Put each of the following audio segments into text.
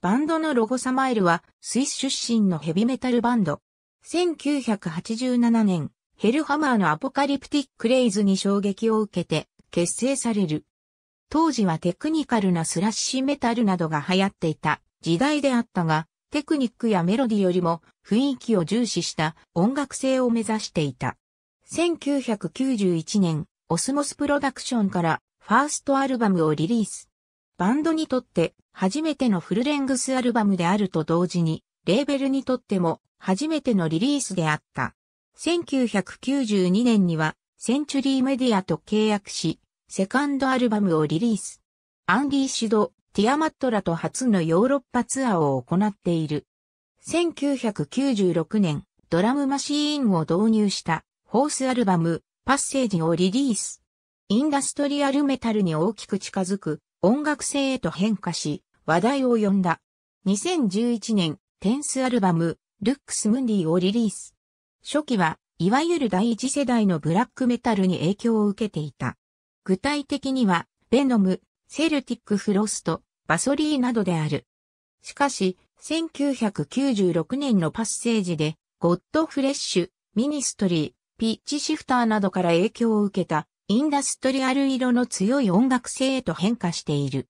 バンドのロゴサマイルは、スイス出身のヘビメタルバンド。1987年、ヘルハマーのアポカリプティックレイズに衝撃を受けて、結成される。当時はテクニカルなスラッシュメタルなどが流行っていた時代であったが、テクニックやメロディよりも雰囲気を重視した音楽性を目指していた。1991年、オスモスプロダクションからファーストアルバムをリリース。バンドにとって初めてのフルレングスアルバムであると同時に、レーベルにとっても初めてのリリースであった。1992年には、センチュリーメディアと契約し、セカンドアルバムをリリース。アンディ・シド、ティアマットラと初のヨーロッパツアーを行っている。1996年、ドラムマシーンを導入したホースアルバム、パッセージをリリース。インダストリアルメタルに大きく近づく音楽性へと変化し、話題を呼んだ。2011年、テンスアルバム、ルックスムンディをリリース。初期は、いわゆる第一世代のブラックメタルに影響を受けていた。具体的には、ベノム、セルティックフロスト、バソリーなどである。しかし、1996年のパッセージで、ゴッドフレッシュ、ミニストリー、ピッチシフターなどから影響を受けたインダストリアル色の強い音楽性へと変化している。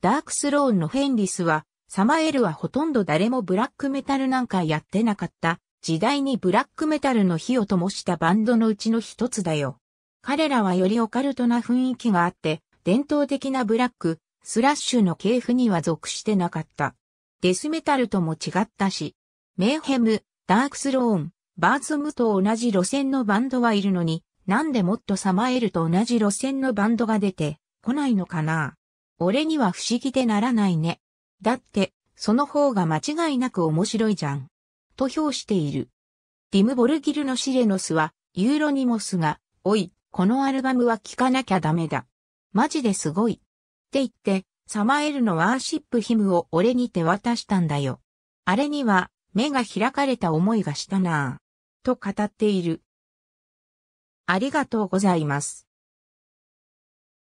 ダークスローンのフェンリスは、サマエルはほとんど誰もブラックメタルなんかやってなかった時代にブラックメタルの火を灯したバンドのうちの一つだよ。彼らはよりオカルトな雰囲気があって、伝統的なブラック、スラッシュの系譜には属してなかった。デスメタルとも違ったし、メーヘム、ダークスローン、バーズムと同じ路線のバンドはいるのに、なんでもっとサマエルと同じ路線のバンドが出てこないのかな俺には不思議でならないね。だって、その方が間違いなく面白いじゃん。と評している。ディム・ボルギルのシレノスは、ユーロニモスが、おい、このアルバムは聴かなきゃダメだ。マジですごい。って言って、サマエルのワーシップヒムを俺に手渡したんだよ。あれには、目が開かれた思いがしたなぁ。と語っている。ありがとうございます。